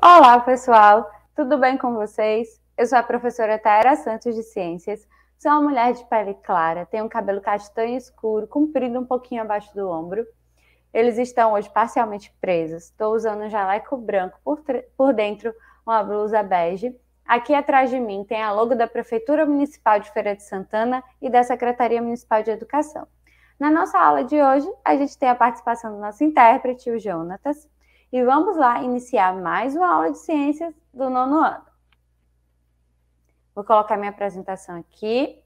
Olá, pessoal! Tudo bem com vocês? Eu sou a professora Tayara Santos de Ciências. Sou uma mulher de pele clara, tenho um cabelo castanho escuro, comprido um pouquinho abaixo do ombro. Eles estão hoje parcialmente presos. Estou usando um jaleco branco por, por dentro, uma blusa bege. Aqui atrás de mim tem a logo da Prefeitura Municipal de Feira de Santana e da Secretaria Municipal de Educação. Na nossa aula de hoje, a gente tem a participação do nosso intérprete, o Jonatas, e vamos lá iniciar mais uma aula de ciências do nono ano. Vou colocar minha apresentação aqui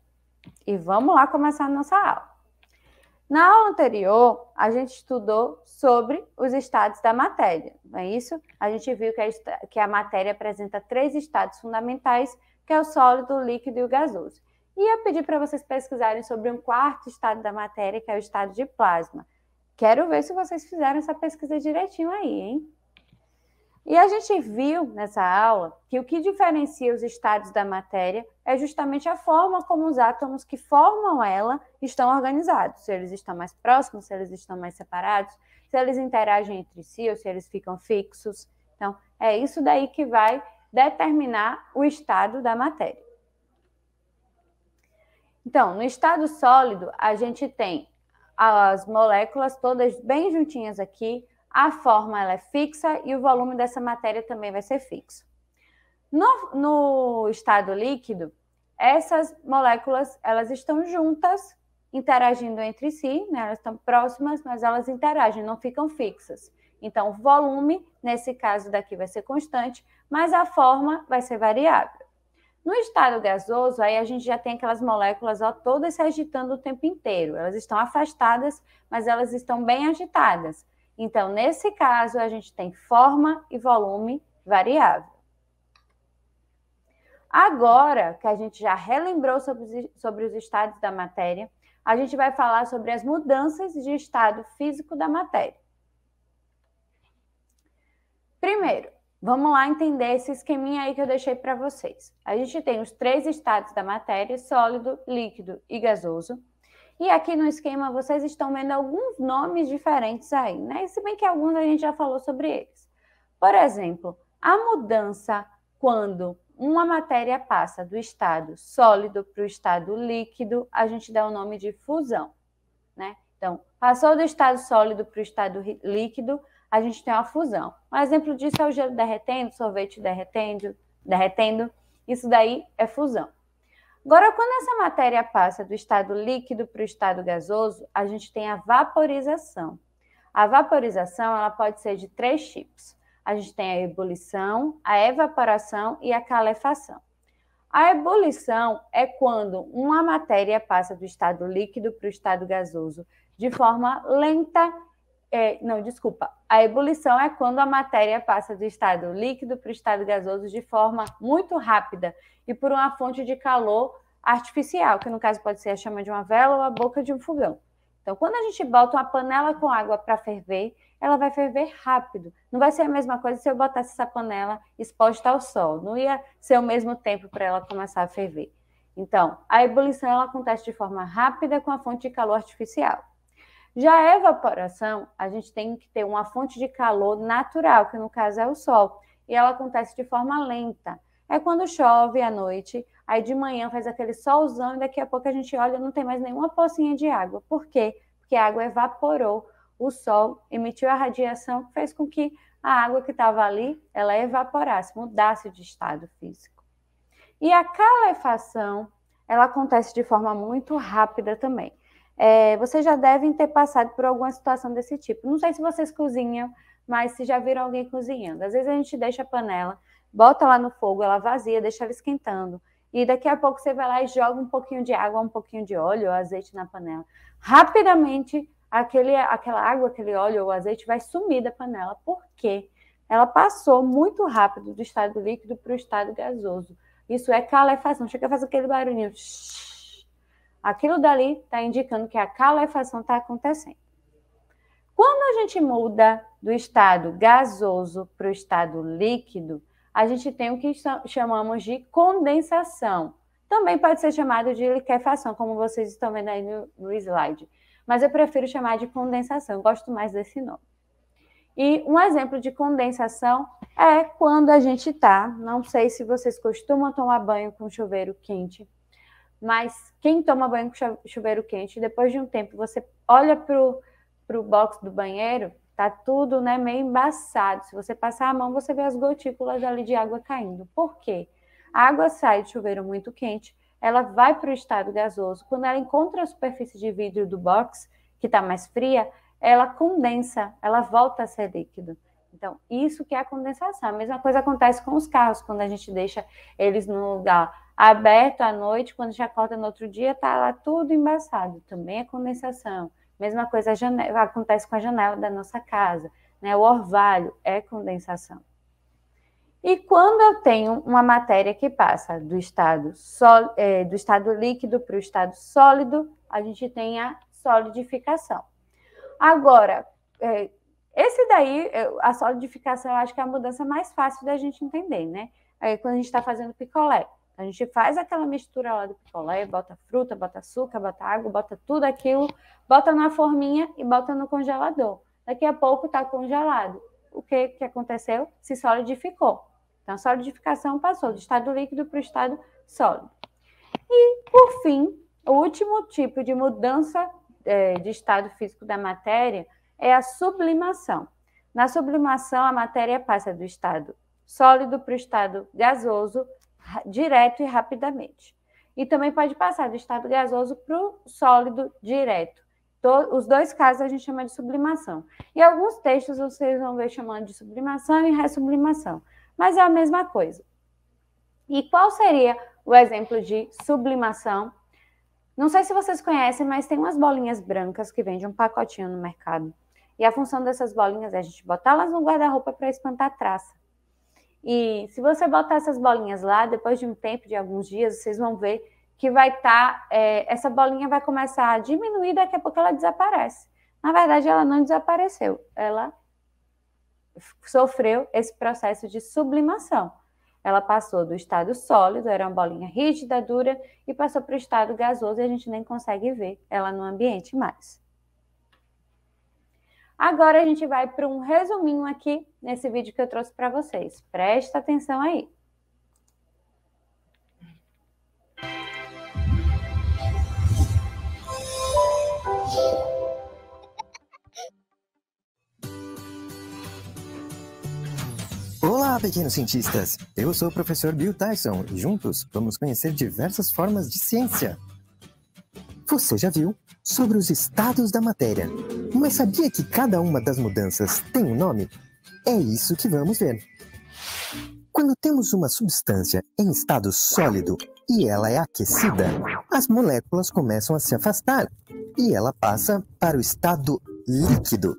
e vamos lá começar a nossa aula. Na aula anterior, a gente estudou sobre os estados da matéria, não é isso? A gente viu que a, matéria apresenta três estados fundamentais, que é o sólido, o líquido e o gasoso. E eu pedi para vocês pesquisarem sobre um quarto estado da matéria, que é o estado de plasma. Quero ver se vocês fizeram essa pesquisa direitinho aí, hein? E a gente viu nessa aula que o que diferencia os estados da matéria é justamente a forma como os átomos que formam ela estão organizados, se eles estão mais próximos, se eles estão mais separados, se eles interagem entre si ou se eles ficam fixos. Então, é isso daí que vai determinar o estado da matéria. Então, no estado sólido, a gente tem as moléculas todas bem juntinhas aqui, a forma ela é fixa e o volume dessa matéria também vai ser fixo. No, no estado líquido, essas moléculas elas estão juntas, interagindo entre si, né? elas estão próximas, mas elas interagem, não ficam fixas. Então, o volume, nesse caso daqui, vai ser constante, mas a forma vai ser variável. No estado gasoso, aí a gente já tem aquelas moléculas ó, todas se agitando o tempo inteiro. Elas estão afastadas, mas elas estão bem agitadas. Então, nesse caso, a gente tem forma e volume variável. Agora que a gente já relembrou sobre, sobre os estados da matéria, a gente vai falar sobre as mudanças de estado físico da matéria. Primeiro, Vamos lá entender esse esqueminha aí que eu deixei para vocês. A gente tem os três estados da matéria: sólido, líquido e gasoso. E aqui no esquema vocês estão vendo alguns nomes diferentes aí, né? Se bem que alguns a gente já falou sobre eles. Por exemplo, a mudança quando uma matéria passa do estado sólido para o estado líquido, a gente dá o nome de fusão, né? Então, passou do estado sólido para o estado líquido, a gente tem uma fusão. Um exemplo disso é o gelo derretendo, sorvete derretendo, derretendo. Isso daí é fusão. Agora, quando essa matéria passa do estado líquido para o estado gasoso, a gente tem a vaporização. A vaporização ela pode ser de três tipos. A gente tem a ebulição, a evaporação e a calefação. A ebulição é quando uma matéria passa do estado líquido para o estado gasoso de forma lenta é, não, desculpa. A ebulição é quando a matéria passa do estado líquido para o estado gasoso de forma muito rápida e por uma fonte de calor artificial, que no caso pode ser a chama de uma vela ou a boca de um fogão. Então, quando a gente bota uma panela com água para ferver, ela vai ferver rápido. Não vai ser a mesma coisa se eu botasse essa panela exposta ao sol. Não ia ser o mesmo tempo para ela começar a ferver. Então, a ebulição ela acontece de forma rápida com a fonte de calor artificial. Já a evaporação, a gente tem que ter uma fonte de calor natural, que no caso é o sol, e ela acontece de forma lenta. É quando chove à noite, aí de manhã faz aquele solzão e daqui a pouco a gente olha não tem mais nenhuma pocinha de água. Por quê? Porque a água evaporou, o sol emitiu a radiação fez com que a água que estava ali, ela evaporasse, mudasse de estado físico. E a calefação, ela acontece de forma muito rápida também é, vocês já devem ter passado por alguma situação desse tipo. Não sei se vocês cozinham, mas se já viram alguém cozinhando. Às vezes a gente deixa a panela, bota lá no fogo, ela vazia, deixa ela esquentando. E daqui a pouco você vai lá e joga um pouquinho de água, um pouquinho de óleo ou azeite na panela. Rapidamente, aquele, aquela água, aquele óleo ou azeite vai sumir da panela. Por quê? Ela passou muito rápido do estado líquido para o estado gasoso. Isso é calefação. Chega a fazer aquele barulhinho. Shhh Aquilo dali está indicando que a calefação está acontecendo. Quando a gente muda do estado gasoso para o estado líquido, a gente tem o que chamamos de condensação. Também pode ser chamado de liquefação, como vocês estão vendo aí no, no slide. Mas eu prefiro chamar de condensação, gosto mais desse nome. E um exemplo de condensação é quando a gente está. não sei se vocês costumam tomar banho com chuveiro quente, mas quem toma banho com chuveiro quente, depois de um tempo, você olha para o box do banheiro, tá tudo né, meio embaçado. Se você passar a mão, você vê as gotículas ali de água caindo. Por quê? A água sai do chuveiro muito quente, ela vai para o estado gasoso. Quando ela encontra a superfície de vidro do box, que está mais fria, ela condensa, ela volta a ser líquido. Então, isso que é a condensação. A mesma coisa acontece com os carros, quando a gente deixa eles no lugar aberto à noite, quando já acorda no outro dia, tá lá tudo embaçado, também é condensação. Mesma coisa janela, acontece com a janela da nossa casa, né? O orvalho é condensação. E quando eu tenho uma matéria que passa do estado, só é, do estado líquido para o estado sólido, a gente tem a solidificação. Agora, é, esse daí, a solidificação, eu acho que é a mudança mais fácil da gente entender, né? É quando a gente está fazendo picolé. A gente faz aquela mistura lá do picolé, bota fruta, bota açúcar, bota água, bota tudo aquilo, bota na forminha e bota no congelador. Daqui a pouco está congelado. O que, que aconteceu? Se solidificou. Então, a solidificação passou do estado líquido para o estado sólido. E, por fim, o último tipo de mudança é, de estado físico da matéria é a sublimação. Na sublimação, a matéria passa do estado sólido para o estado gasoso, direto e rapidamente. E também pode passar do estado gasoso para o sólido direto. Os dois casos a gente chama de sublimação. E alguns textos vocês vão ver chamando de sublimação e ressublimação, mas é a mesma coisa. E qual seria o exemplo de sublimação? Não sei se vocês conhecem, mas tem umas bolinhas brancas que vende um pacotinho no mercado. E a função dessas bolinhas é a gente botá-las no guarda-roupa para espantar traça. E se você botar essas bolinhas lá, depois de um tempo, de alguns dias, vocês vão ver que vai estar, tá, é, essa bolinha vai começar a diminuir, daqui a pouco ela desaparece. Na verdade, ela não desapareceu, ela sofreu esse processo de sublimação. Ela passou do estado sólido, era uma bolinha rígida, dura, e passou para o estado gasoso e a gente nem consegue ver ela no ambiente mais. Agora a gente vai para um resuminho aqui nesse vídeo que eu trouxe para vocês. Presta atenção aí. Olá, pequenos cientistas! Eu sou o professor Bill Tyson e juntos vamos conhecer diversas formas de ciência. Você já viu sobre os estados da matéria. Mas sabia que cada uma das mudanças tem um nome? É isso que vamos ver. Quando temos uma substância em estado sólido e ela é aquecida, as moléculas começam a se afastar e ela passa para o estado líquido.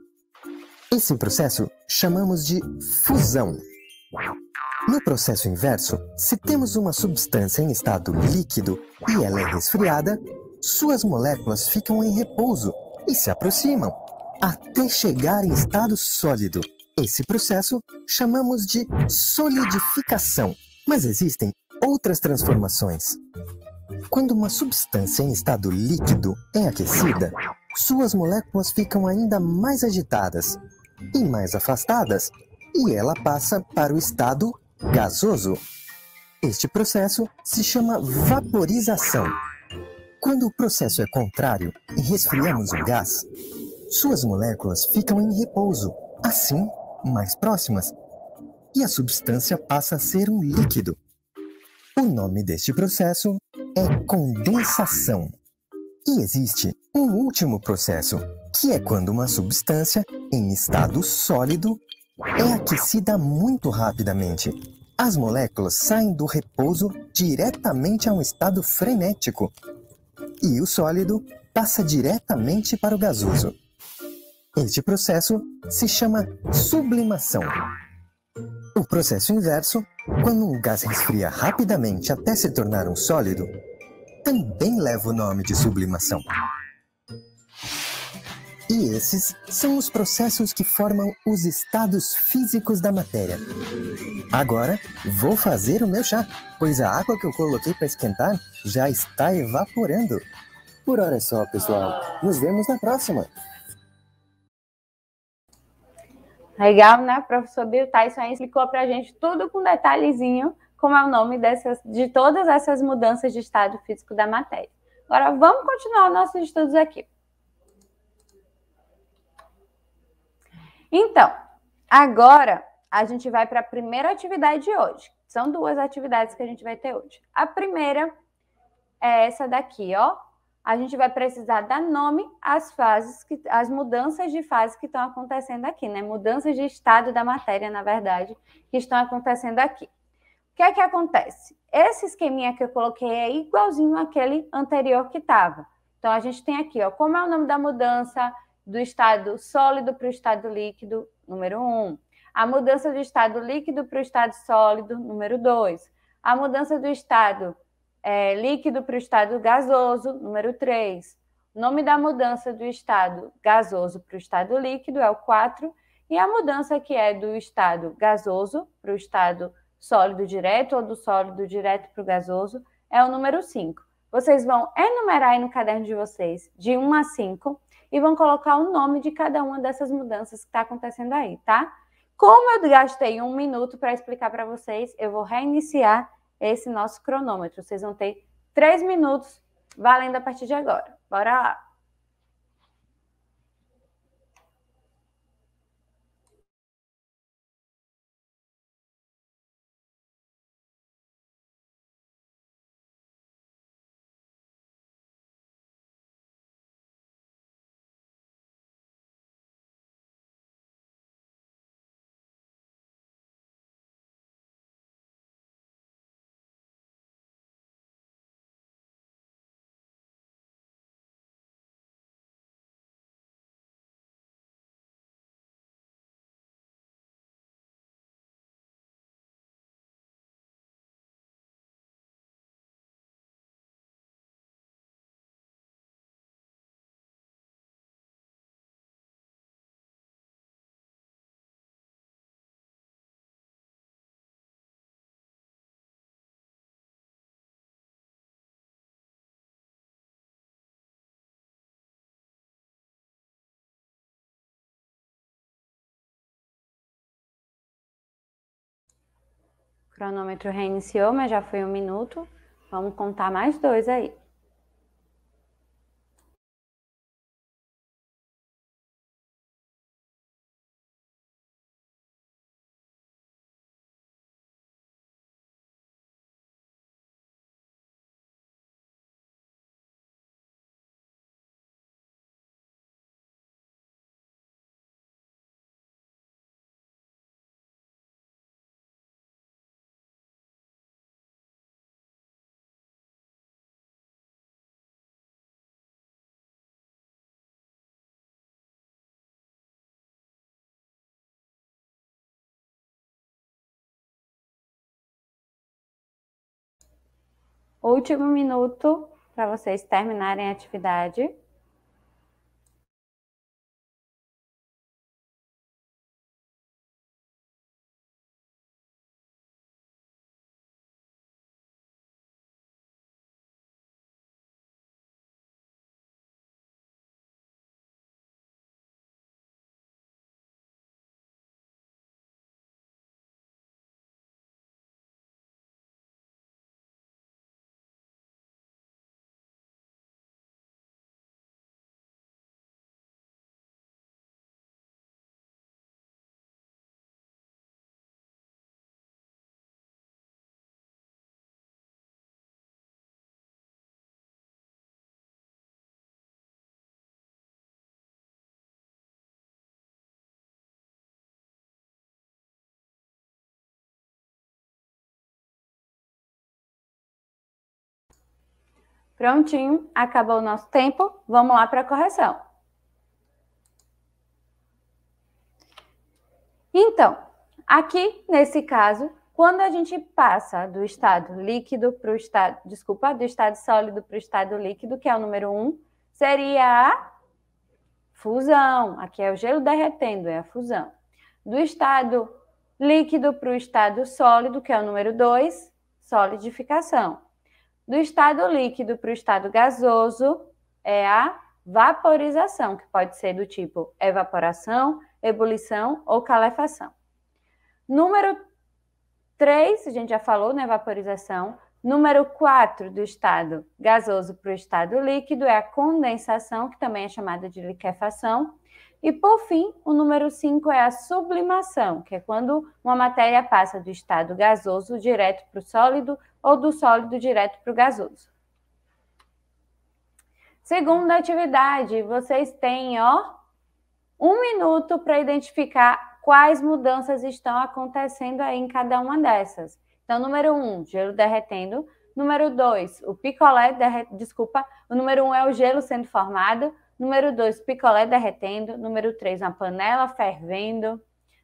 Esse processo chamamos de fusão. No processo inverso, se temos uma substância em estado líquido e ela é resfriada, suas moléculas ficam em repouso e se aproximam, até chegar em estado sólido. Esse processo chamamos de solidificação, mas existem outras transformações. Quando uma substância em estado líquido é aquecida, suas moléculas ficam ainda mais agitadas e mais afastadas, e ela passa para o estado gasoso. Este processo se chama vaporização. Quando o processo é contrário e resfriamos o gás, suas moléculas ficam em repouso, assim, mais próximas, e a substância passa a ser um líquido. O nome deste processo é condensação. E existe um último processo, que é quando uma substância em estado sólido é aquecida muito rapidamente. As moléculas saem do repouso diretamente a um estado frenético e o sólido passa diretamente para o gasoso. Este processo se chama sublimação. O processo inverso, quando um gás resfria rapidamente até se tornar um sólido, também leva o nome de sublimação. E esses são os processos que formam os estados físicos da matéria. Agora, vou fazer o meu chá, pois a água que eu coloquei para esquentar já está evaporando. Por hora é só, pessoal. Nos vemos na próxima! Legal, né? O professor Bill Tyson explicou para a gente tudo com detalhezinho, como é o nome dessas, de todas essas mudanças de estado físico da matéria. Agora, vamos continuar nossos estudos aqui. Então, agora a gente vai para a primeira atividade de hoje. São duas atividades que a gente vai ter hoje. A primeira é essa daqui, ó, a gente vai precisar dar nome às fases, que, às mudanças de fase que estão acontecendo aqui, né? Mudanças de estado da matéria, na verdade, que estão acontecendo aqui. O que é que acontece? Esse esqueminha que eu coloquei é igualzinho àquele anterior que estava. Então, a gente tem aqui, ó, como é o nome da mudança do estado sólido para o estado líquido, número 1. Um. A mudança do estado líquido para o estado sólido, número 2. A mudança do estado é, líquido para o estado gasoso, número 3. Nome da mudança do estado gasoso para o estado líquido é o 4. E a mudança que é do estado gasoso para o estado sólido direto ou do sólido direto para o gasoso é o número 5. Vocês vão enumerar aí no caderno de vocês, de 1 a 5, e vão colocar o nome de cada uma dessas mudanças que está acontecendo aí, tá? Como eu gastei um minuto para explicar para vocês, eu vou reiniciar esse nosso cronômetro. Vocês vão ter três minutos valendo a partir de agora. Bora lá! O cronômetro reiniciou, mas já foi um minuto. Vamos contar mais dois aí. último minuto para vocês terminarem a atividade. Prontinho, acabou o nosso tempo. Vamos lá para a correção. Então, aqui nesse caso, quando a gente passa do estado líquido para o estado, desculpa, do estado sólido para o estado líquido, que é o número 1, um, seria a fusão. Aqui é o gelo derretendo, é a fusão. Do estado líquido para o estado sólido, que é o número 2, solidificação. Do estado líquido para o estado gasoso é a vaporização, que pode ser do tipo evaporação, ebulição ou calefação. Número 3, a gente já falou, né? Vaporização. Número 4 do estado gasoso para o estado líquido é a condensação, que também é chamada de liquefação. E por fim, o número 5 é a sublimação, que é quando uma matéria passa do estado gasoso direto para o sólido ou do sólido direto para o gasoso. Segunda atividade, vocês têm ó, um minuto para identificar quais mudanças estão acontecendo aí em cada uma dessas. Então, número um, gelo derretendo. Número dois, o picolé derretendo. Desculpa, o número um é o gelo sendo formado. Número dois, picolé derretendo. Número três, uma panela fervendo.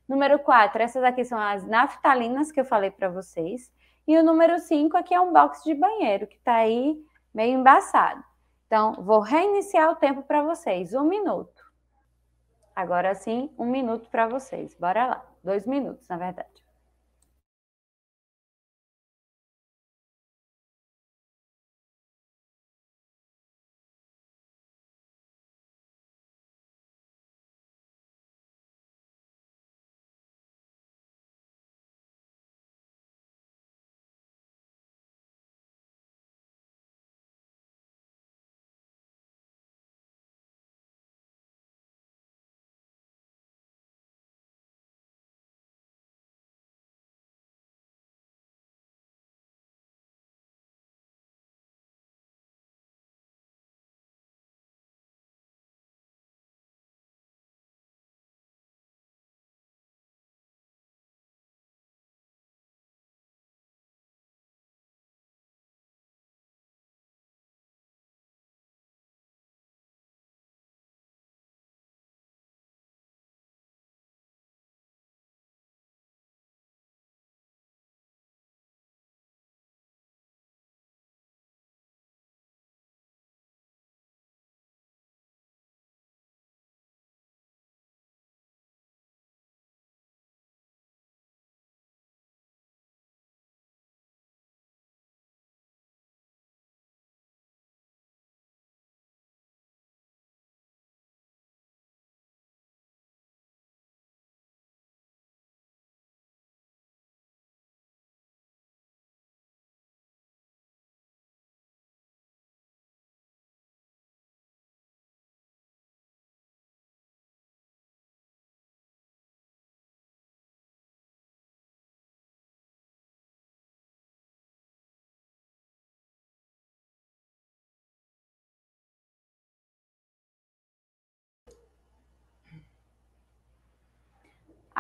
Número quatro, essas aqui são as naftalinas que eu falei para vocês. E o número 5 aqui é um box de banheiro, que está aí meio embaçado. Então, vou reiniciar o tempo para vocês, um minuto. Agora sim, um minuto para vocês. Bora lá, dois minutos, na verdade.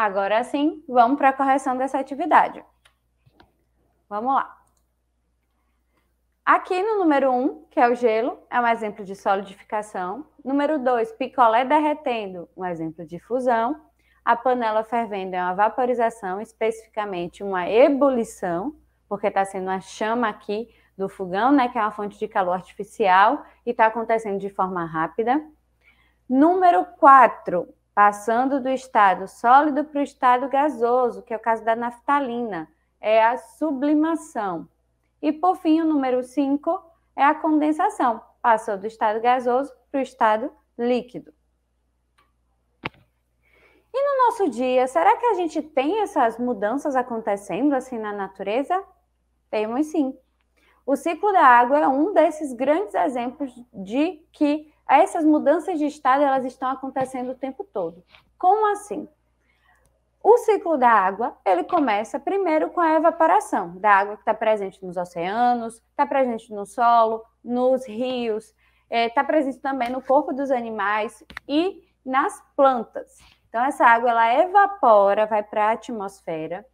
Agora sim, vamos para a correção dessa atividade. Vamos lá. Aqui no número 1, um, que é o gelo, é um exemplo de solidificação. Número 2, picolé derretendo, um exemplo de fusão. A panela fervendo é uma vaporização, especificamente uma ebulição, porque está sendo uma chama aqui do fogão, né, que é uma fonte de calor artificial e está acontecendo de forma rápida. Número 4, passando do estado sólido para o estado gasoso, que é o caso da naftalina, é a sublimação. E por fim, o número 5 é a condensação, passou do estado gasoso para o estado líquido. E no nosso dia, será que a gente tem essas mudanças acontecendo assim na natureza? Temos sim. O ciclo da água é um desses grandes exemplos de que essas mudanças de estado elas estão acontecendo o tempo todo. Como assim? O ciclo da água ele começa primeiro com a evaporação da água que está presente nos oceanos, está presente no solo, nos rios, está eh, é, presente também no corpo dos animais e nas plantas. Então essa água ela evapora, vai para a atmosfera.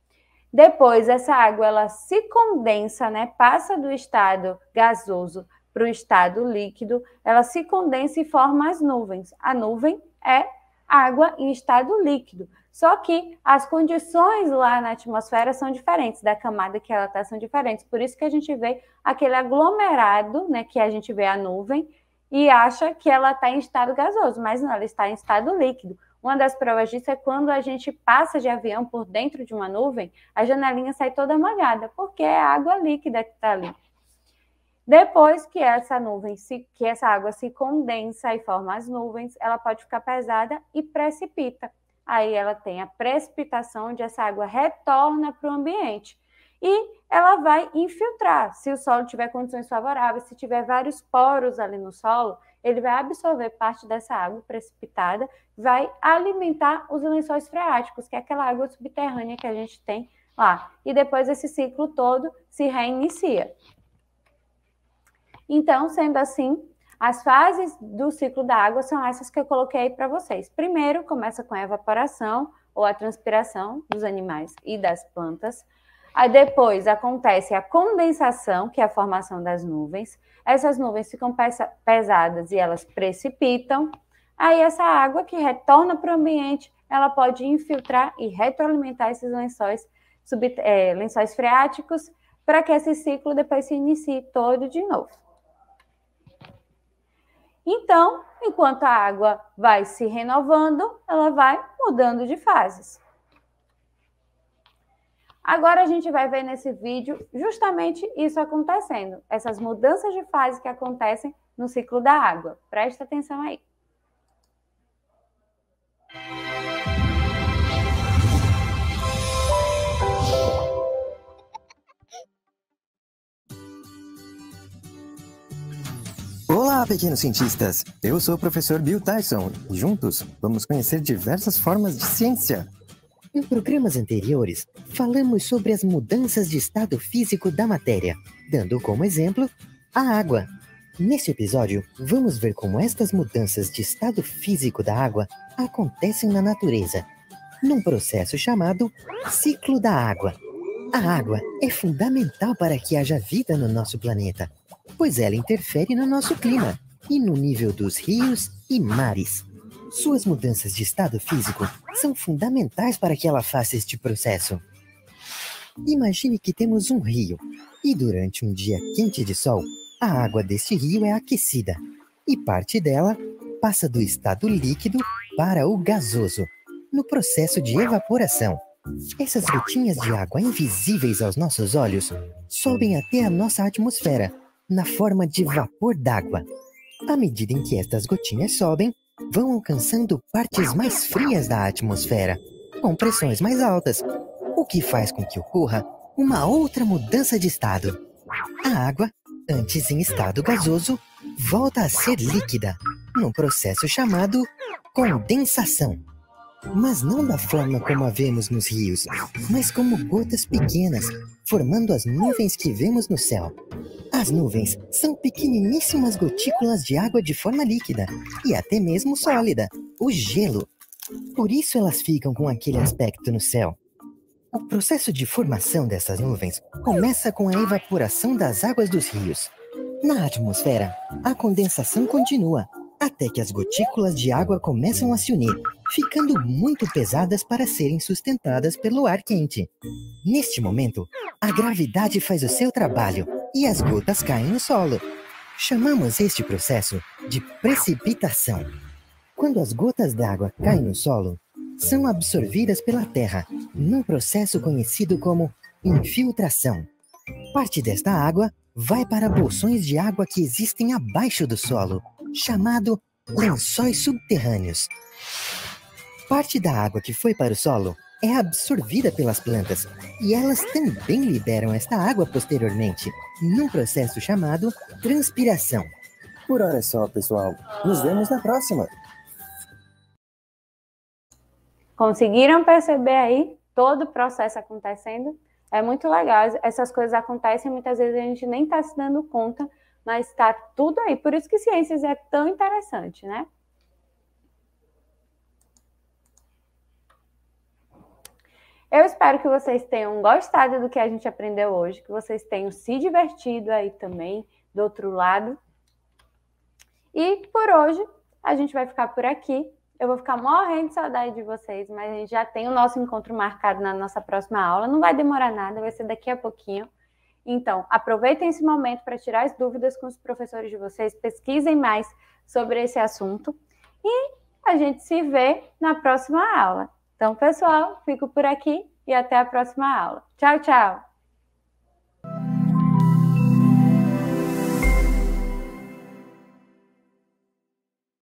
Depois essa água ela se condensa, né? Passa do estado gasoso para o estado líquido, ela se condensa e forma as nuvens. A nuvem é água em estado líquido. Só que as condições lá na atmosfera são diferentes, da camada que ela está são diferentes. Por isso que a gente vê aquele aglomerado, né, que a gente vê a nuvem e acha que ela está em estado gasoso, mas não, ela está em estado líquido. Uma das provas disso é quando a gente passa de avião por dentro de uma nuvem, a janelinha sai toda molhada, porque é água líquida que está ali. Depois que essa nuvem, se, que essa água se condensa e forma as nuvens, ela pode ficar pesada e precipita. Aí ela tem a precipitação onde essa água retorna para o ambiente e ela vai infiltrar. Se o solo tiver condições favoráveis, se tiver vários poros ali no solo, ele vai absorver parte dessa água precipitada, vai alimentar os lençóis freáticos, que é aquela água subterrânea que a gente tem lá. E depois esse ciclo todo se reinicia. Então, sendo assim, as fases do ciclo da água são essas que eu coloquei para vocês. Primeiro, começa com a evaporação ou a transpiração dos animais e das plantas. Aí depois acontece a condensação, que é a formação das nuvens. Essas nuvens ficam pesadas e elas precipitam. Aí essa água que retorna para o ambiente, ela pode infiltrar e retroalimentar esses lençóis, sub, é, eh, lençóis freáticos, para que esse ciclo depois se inicie todo de novo. Então, enquanto a água vai se renovando, ela vai mudando de fases. Agora a gente vai ver nesse vídeo justamente isso acontecendo, essas mudanças de fase que acontecem no ciclo da água. Presta atenção aí. Olá, pequenos cientistas! Eu sou o professor Bill Tyson e juntos vamos conhecer diversas formas de ciência. Em programas anteriores, falamos sobre as mudanças de estado físico da matéria, dando como exemplo a água. Neste episódio, vamos ver como estas mudanças de estado físico da água acontecem na natureza, num processo chamado ciclo da água. A água é fundamental para que haja vida no nosso planeta pois ela interfere no nosso clima e no nível dos rios e mares. Suas mudanças de estado físico são fundamentais para que ela faça este processo. Imagine que temos um rio e durante um dia quente de sol, a água deste rio é aquecida e parte dela passa do estado líquido para o gasoso, no processo de evaporação. Essas gotinhas de água invisíveis aos nossos olhos sobem até a nossa atmosfera na forma de vapor d'água. À medida em que estas gotinhas sobem, vão alcançando partes mais frias da atmosfera, com pressões mais altas, o que faz com que ocorra uma outra mudança de estado. A água, antes em estado gasoso, volta a ser líquida, num processo chamado condensação. Mas não da forma como a vemos nos rios, mas como gotas pequenas, formando as nuvens que vemos no céu. As nuvens são pequeniníssimas gotículas de água de forma líquida e até mesmo sólida, o gelo. Por isso elas ficam com aquele aspecto no céu. O processo de formação dessas nuvens começa com a evaporação das águas dos rios. Na atmosfera, a condensação continua até que as gotículas de água começam a se unir, ficando muito pesadas para serem sustentadas pelo ar quente. Neste momento, a gravidade faz o seu trabalho e as gotas caem no solo. Chamamos este processo de precipitação. Quando as gotas d'água caem no solo, são absorvidas pela terra num processo conhecido como infiltração. Parte desta água vai para bolsões de água que existem abaixo do solo, chamado lençóis subterrâneos. Parte da água que foi para o solo é absorvida pelas plantas e elas também liberam esta água posteriormente, num processo chamado transpiração. Por hora é só, pessoal. Nos vemos na próxima. Conseguiram perceber aí todo o processo acontecendo? É muito legal. Essas coisas acontecem muitas vezes a gente nem está se dando conta, mas está tudo aí. Por isso que ciências é tão interessante, né? Eu espero que vocês tenham gostado do que a gente aprendeu hoje, que vocês tenham se divertido aí também do outro lado. E por hoje a gente vai ficar por aqui. Eu vou ficar morrendo de saudade de vocês, mas a gente já tem o nosso encontro marcado na nossa próxima aula. Não vai demorar nada, vai ser daqui a pouquinho. Então, aproveitem esse momento para tirar as dúvidas com os professores de vocês, pesquisem mais sobre esse assunto e a gente se vê na próxima aula. Então, pessoal, fico por aqui e até a próxima aula. Tchau, tchau!